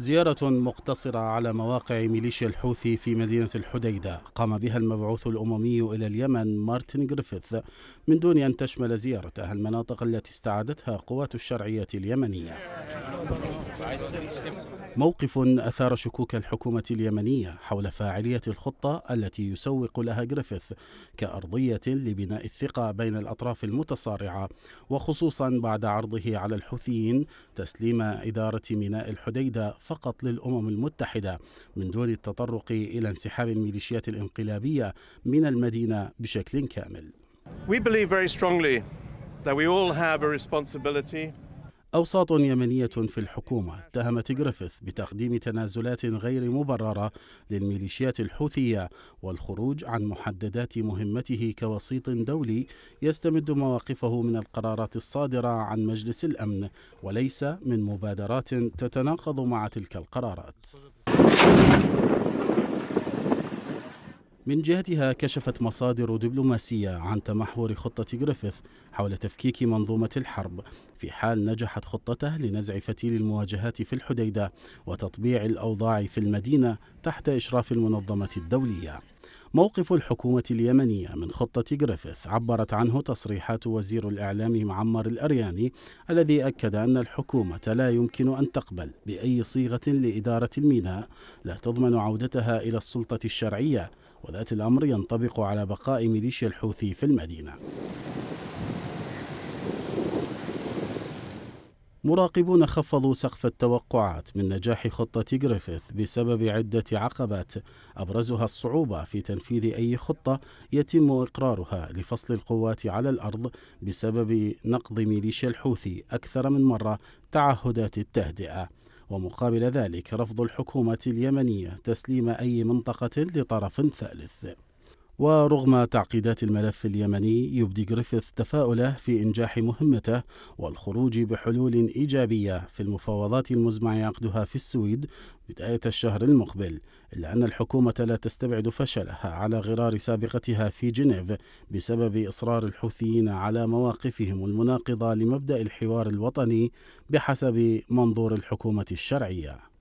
زيارة مقتصرة على مواقع ميليشيا الحوثي في مدينة الحديدة قام بها المبعوث الأممي إلى اليمن مارتن جريفيث من دون أن تشمل زيارته المناطق التي استعادتها قوات الشرعية اليمنية موقف أثار شكوك الحكومة اليمنية حول فاعلية الخطة التي يسوق لها جريفيث كأرضية لبناء الثقة بين الأطراف المتصارعة وخصوصا بعد عرضه على الحوثيين تسليم إدارة ميناء الحديدة فقط للأمم المتحدة من دون التطرق إلى انسحاب الميليشيات الانقلابية من المدينة بشكل كامل. We believe very strongly that we all have a responsibility أوساط يمنية في الحكومة اتهمت جريفيث بتقديم تنازلات غير مبررة للميليشيات الحوثية والخروج عن محددات مهمته كوسيط دولي يستمد مواقفه من القرارات الصادرة عن مجلس الأمن وليس من مبادرات تتناقض مع تلك القرارات. من جهتها كشفت مصادر دبلوماسية عن تمحور خطة جريفيث حول تفكيك منظومة الحرب في حال نجحت خطته لنزع فتيل المواجهات في الحديدة وتطبيع الأوضاع في المدينة تحت إشراف المنظمة الدولية موقف الحكومة اليمنية من خطة جريفيث عبرت عنه تصريحات وزير الإعلام معمر الأرياني الذي أكد أن الحكومة لا يمكن أن تقبل بأي صيغة لإدارة الميناء لا تضمن عودتها إلى السلطة الشرعية وذات الأمر ينطبق على بقاء ميليشيا الحوثي في المدينة مراقبون خفضوا سقف التوقعات من نجاح خطة جريفيث بسبب عدة عقبات أبرزها الصعوبة في تنفيذ أي خطة يتم إقرارها لفصل القوات على الأرض بسبب نقض ميليشيا الحوثي أكثر من مرة تعهدات التهدئة ومقابل ذلك رفض الحكومة اليمنية تسليم أي منطقة لطرف ثالث ورغم تعقيدات الملف اليمني يبدي جريفيث تفاؤله في إنجاح مهمته والخروج بحلول إيجابية في المفاوضات المزمع عقدها في السويد بداية الشهر المقبل إلا أن الحكومة لا تستبعد فشلها على غرار سابقتها في جنيف بسبب إصرار الحوثيين على مواقفهم المناقضة لمبدأ الحوار الوطني بحسب منظور الحكومة الشرعية